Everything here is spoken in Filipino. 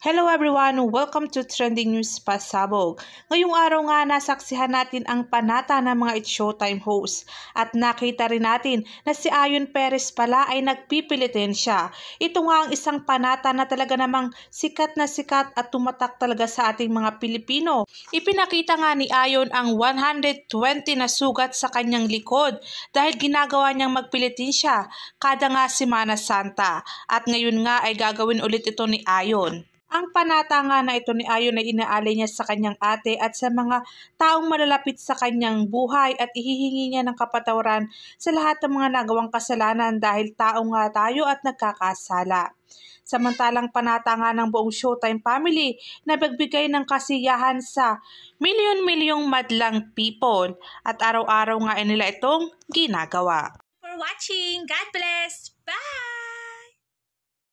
Hello everyone! Welcome to Trending News Pasabog. Ngayong araw nga nasaksihan natin ang panata ng mga It Showtime hosts. at nakita rin natin na si Ayon Perez pala ay nagpipilitin siya. Ito nga ang isang panata na talaga namang sikat na sikat at tumatak talaga sa ating mga Pilipino. Ipinakita nga ni Ayon ang 120 na sugat sa kanyang likod dahil ginagawa niyang magpilitin siya kada nga Simana Santa at ngayon nga ay gagawin ulit ito ni Ayon. Ang panatanga na ito ni Ayon ay inaalay niya sa kanyang ate at sa mga taong malalapit sa kanyang buhay at ihihingi niya ng kapatawaran sa lahat ng mga nagawang kasalanan dahil tao nga tayo at nagkakasala. Samantalang panatanga ng buong Showtime family na nagbigay ng kasiyahan sa milyon-milyong madlang people at araw-araw nga nila itong ginagawa. For watching, God bless!